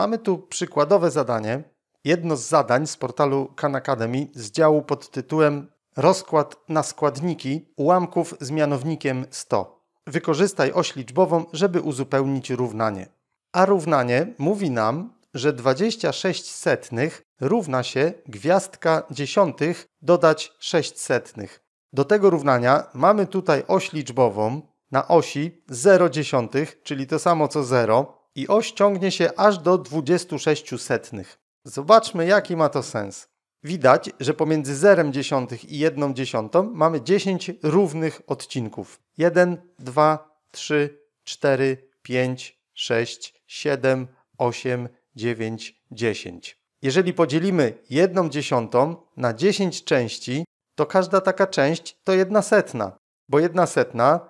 Mamy tu przykładowe zadanie, jedno z zadań z portalu Khan Academy z działu pod tytułem Rozkład na składniki ułamków z mianownikiem 100. Wykorzystaj oś liczbową, żeby uzupełnić równanie. A równanie mówi nam, że 26 setnych równa się gwiazdka dziesiątych dodać 6 setnych. Do tego równania mamy tutaj oś liczbową na osi 0 dziesiątych, czyli to samo co 0, i oś ciągnie się aż do 26 setnych. Zobaczmy jaki ma to sens. Widać, że pomiędzy 0,1 i 1 dziesiątą mamy 10 równych odcinków. 1, 2, 3, 4, 5, 6, 7, 8, 9, 10. Jeżeli podzielimy 1 dziesiątą na 10 części, to każda taka część to jedna setna, bo jedna setna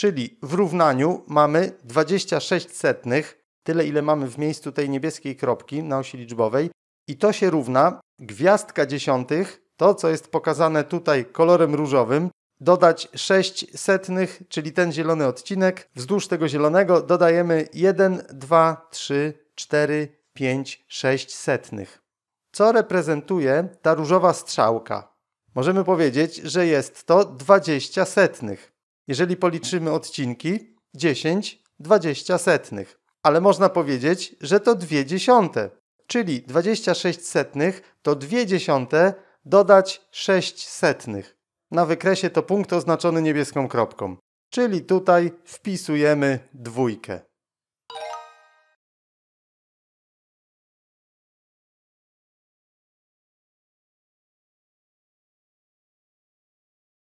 Czyli w równaniu mamy 26 setnych, tyle ile mamy w miejscu tej niebieskiej kropki na osi liczbowej i to się równa gwiazdka dziesiątych, to co jest pokazane tutaj kolorem różowym, dodać 6 setnych, czyli ten zielony odcinek. Wzdłuż tego zielonego dodajemy 1, 2, 3, 4, 5, 6 setnych. Co reprezentuje ta różowa strzałka? Możemy powiedzieć, że jest to 20 setnych. Jeżeli policzymy odcinki, 10, 20 setnych. Ale można powiedzieć, że to dwie dziesiąte, czyli 26 setnych to dwie dziesiąte dodać 6 setnych. Na wykresie to punkt oznaczony niebieską kropką, czyli tutaj wpisujemy dwójkę.